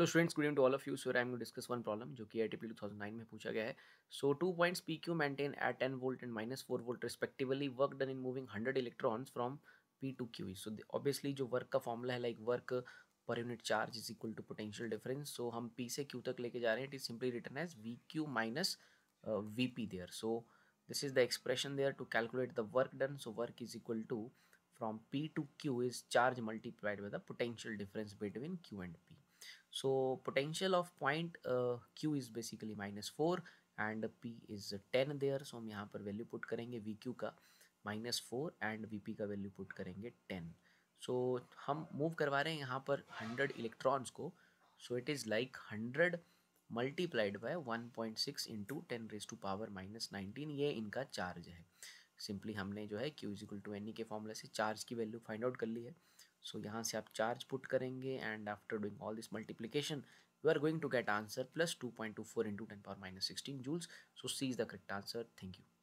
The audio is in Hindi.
तो students good evening to all of you so I am to discuss one problem जो कि आई 2009 में पूछा गया है so two points P Q maintain at 10 volt and minus four volt respectively work done in moving 100 electrons from P to Q so obviously जो वर्क का फॉर्मूला है like work per unit charge is equal to potential difference so हम पी से क्यू तक लेके जा रहे हैं it is simply written as V Q minus V P there so this is the expression there to calculate the work done so work is equal to from P to Q is charge multiplied by the potential difference between Q and P So potential of point uh, Q is basically minus 4 and P is 10 there. So hum yahan par value put karenge VQ ka minus 4 and VP ka value put karenge 10. So hum move karwa rahe hain yahan par 100 electrons ko So it is like 100 multiplied by 1.6 into 10 raised to power minus 19 ये इनका charge है. सिंपली हमने जो है क्यू इजिकल टू एन के फॉर्मूले से चार्ज की वैल्यू फाइंड आउट कर ली है सो so, यहाँ से आप चार्ज पुट करेंगे and after doing all this multiplication you are going to get answer plus two point two four into ten power minus sixteen joules so C is the correct answer thank you